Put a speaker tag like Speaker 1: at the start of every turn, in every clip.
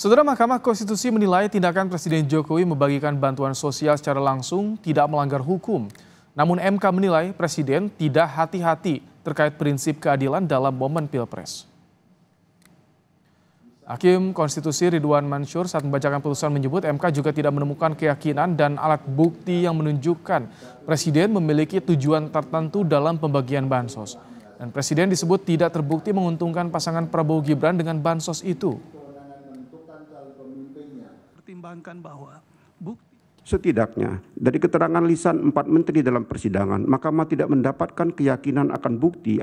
Speaker 1: Saudara Mahkamah Konstitusi menilai tindakan Presiden Jokowi membagikan bantuan sosial secara langsung tidak melanggar hukum. Namun MK menilai Presiden tidak hati-hati terkait prinsip keadilan dalam momen Pilpres. Hakim Konstitusi Ridwan Mansur saat membacakan putusan menyebut MK juga tidak menemukan keyakinan dan alat bukti yang menunjukkan Presiden memiliki tujuan tertentu dalam pembagian bansos. Dan Presiden disebut tidak terbukti menguntungkan pasangan Prabowo Gibran dengan bansos itu. Pertimbangkan bahwa bukti
Speaker 2: Setidaknya, dari keterangan lisan empat menteri dalam persidangan, Mahkamah tidak mendapatkan keyakinan akan bukti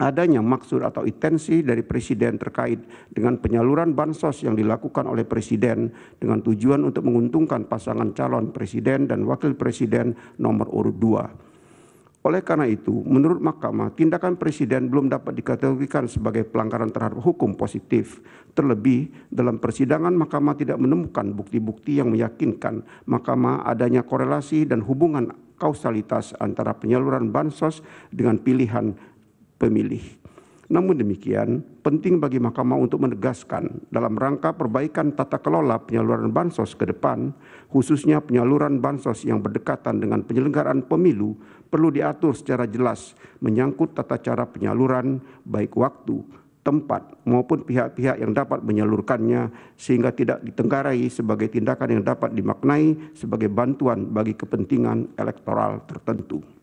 Speaker 2: adanya maksud atau intensi dari Presiden terkait dengan penyaluran bansos yang dilakukan oleh Presiden dengan tujuan untuk menguntungkan pasangan calon Presiden dan Wakil Presiden nomor urut 2 oleh karena itu, menurut mahkamah, tindakan presiden belum dapat dikategorikan sebagai pelanggaran terhadap hukum positif. Terlebih, dalam persidangan mahkamah tidak menemukan bukti-bukti yang meyakinkan mahkamah adanya korelasi dan hubungan kausalitas antara penyaluran bansos dengan pilihan pemilih. Namun demikian, penting bagi Mahkamah untuk menegaskan dalam rangka perbaikan tata kelola penyaluran bansos ke depan, khususnya penyaluran bansos yang berdekatan dengan penyelenggaraan pemilu, perlu diatur secara jelas menyangkut tata cara penyaluran baik waktu, tempat maupun pihak-pihak yang dapat menyalurkannya sehingga tidak ditenggarai sebagai tindakan yang dapat dimaknai sebagai bantuan bagi kepentingan elektoral tertentu.